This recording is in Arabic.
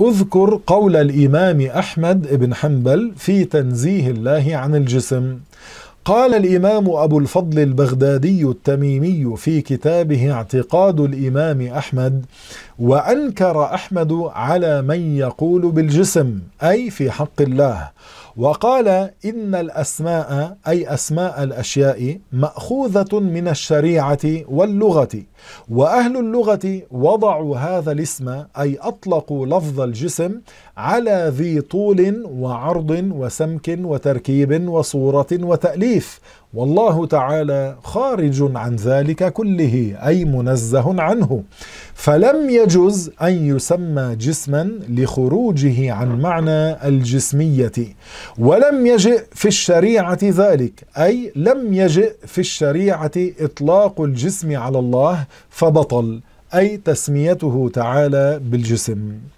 اذكر قول الإمام أحمد بن حنبل في تنزيه الله عن الجسم قال الإمام أبو الفضل البغدادي التميمي في كتابه اعتقاد الإمام أحمد وأنكر أحمد على من يقول بالجسم أي في حق الله وقال إن الأسماء أي أسماء الأشياء مأخوذة من الشريعة واللغة وأهل اللغة وضعوا هذا الاسم أي أطلقوا لفظ الجسم على ذي طول وعرض وسمك وتركيب وصورة وتأليف الحديث والله تعالى خارج عن ذلك كله أي منزه عنه فلم يجز أن يسمى جسما لخروجه عن معنى الجسمية ولم يجئ في الشريعة ذلك أي لم يجئ في الشريعة إطلاق الجسم على الله فبطل أي تسميته تعالى بالجسم